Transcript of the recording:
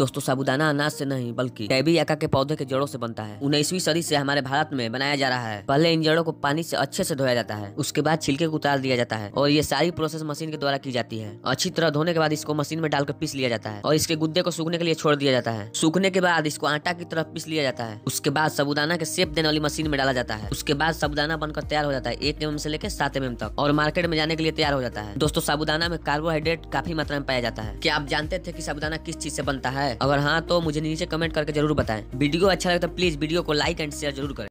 दोस्तों साबुदाना अनाज से नहीं बल्कि डेबी याका के पौधे के जड़ों से बनता है उन्नीसवीं सदी से हमारे भारत में बनाया जा रहा है पहले इन जड़ों को पानी से अच्छे से धोया जाता है उसके बाद छिलके को उतार दिया जाता है और ये सारी प्रोसेस मशीन के द्वारा की जाती है अच्छी तरह धोने के बाद इसको मशीन में डालकर पीस लिया जाता है और इसके गुद्दे को सूखने के लिए छोड़ दिया जाता है सूखने के बाद इसको आटा की तरफ पीस लिया जाता है उसके बाद साबुदाना के सेप देने वाली मशीन में डाला जाता है उसके बाद साबुदाना बनकर तैयार हो जाता है एक एम से लेकर सात एम तक और मार्केट में जाने के लिए तैयार हो जाता है दोस्तों साबुदाना में कार्बोहाइड्रेट काफी मात्रा में पाया जाता है क्या आप जानते थे की साबुदाना किस चीज से बनता है है अगर हाँ तो मुझे नीचे कमेंट करके जरूर बताएं वीडियो अच्छा लगे तो प्लीज वीडियो को लाइक एंड शेयर जरूर करें